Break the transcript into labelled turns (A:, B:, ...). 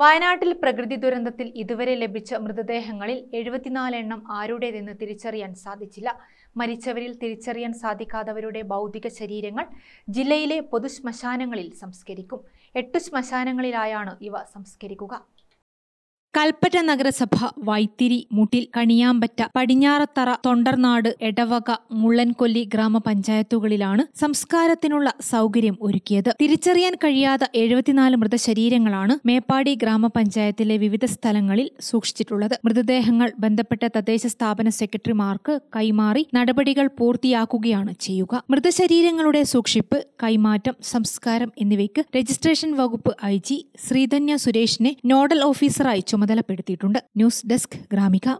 A: വയനാട്ടിൽ പ്രകൃതി ദുരന്തത്തിൽ ഇതുവരെ ലഭിച്ച മൃതദേഹങ്ങളിൽ എഴുപത്തിനാല് എണ്ണം ആരുടേതെന്ന് തിരിച്ചറിയാൻ സാധിച്ചില്ല മരിച്ചവരിൽ തിരിച്ചറിയാൻ സാധിക്കാത്തവരുടെ ഭൗതിക ശരീരങ്ങൾ ജില്ലയിലെ പൊതുശ്മശാനങ്ങളിൽ സംസ്കരിക്കും എട്ട് ശ്മശാനങ്ങളിലായാണ് ഇവ സംസ്കരിക്കുക കൽപ്പറ്റ നഗരസഭ വൈത്തിരി മുട്ടിൽ കണിയാമ്പറ്റ പടിഞ്ഞാറത്തറ തൊണ്ടർനാട് എടവക മുള്ളൻകൊല്ലി ഗ്രാമപഞ്ചായത്തുകളിലാണ് സംസ്കാരത്തിനുള്ള സൗകര്യം ഒരുക്കിയത് തിരിച്ചറിയാൻ കഴിയാത്ത എഴുപത്തിനാല് മൃതശരീരങ്ങളാണ് മേപ്പാടി ഗ്രാമപഞ്ചായത്തിലെ വിവിധ സ്ഥലങ്ങളിൽ സൂക്ഷിച്ചിട്ടുള്ളത് മൃതദേഹങ്ങൾ ബന്ധപ്പെട്ട തദ്ദേശ സ്ഥാപന സെക്രട്ടറിമാർക്ക് കൈമാറി നടപടികൾ പൂർത്തിയാക്കുകയാണ് ചെയ്യുക മൃതശരീരങ്ങളുടെ സൂക്ഷിപ്പ് കൈമാറ്റം സംസ്കാരം എന്നിവയ്ക്ക് രജിസ്ട്രേഷൻ വകുപ്പ് ഐ ജി ശ്രീധന്യ സുരേഷിനെ നോഡൽ ഓഫീസറായി ചുമതല ചുമതലപ്പെടുത്തിയിട്ടുണ്ട് ന്യൂസ് ഡെസ്ക് ഗ്രാമിക